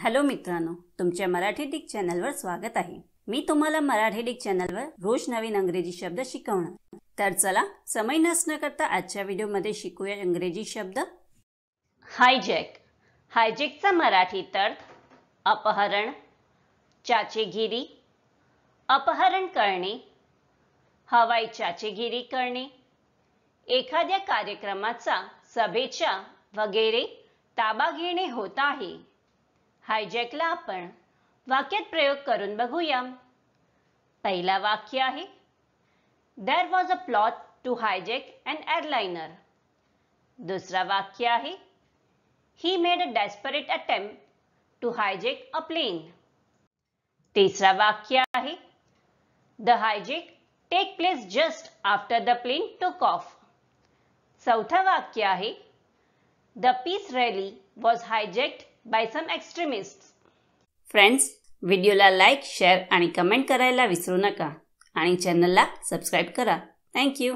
hello मित्रांनो तुमच्या Marathi Dick चॅनलवर स्वागत आहे मी तुम्हाला मराठी डिक चॅनलवर रोज नवीन अंग्रेजी शब्द शिकवणार तर चला समय नसणं करता आजच्या व्हिडिओमध्ये शिकूया इंग्रजी शब्द हायजॅक हायजॅकचा मराठी अर्थ अपहरण चाचेगिरी अपहरण करणे हवाई चाचेगिरी करणे एखाद्या कार्यक्रमाचा सभेच्या वगैरे ताबा घेणे होत आहे हायजॅकला आपण वाक्यात प्रयोग करून बघूया पहिला वाक्य आहे there was a plot to hijack and airliner दुसरा वाक्य आहे he made a desperate attempt to hijack a plane तिसरा वाक्य आहे the hijack take place just after the plane took off चौथं वाक्य आहे the peace rally was hijacked by some extremist friends व्हिडिओला लाईक शेअर आणि कमेंट करायला विसरू नका आणि चॅनलला सबस्क्राईब करा थँक्यू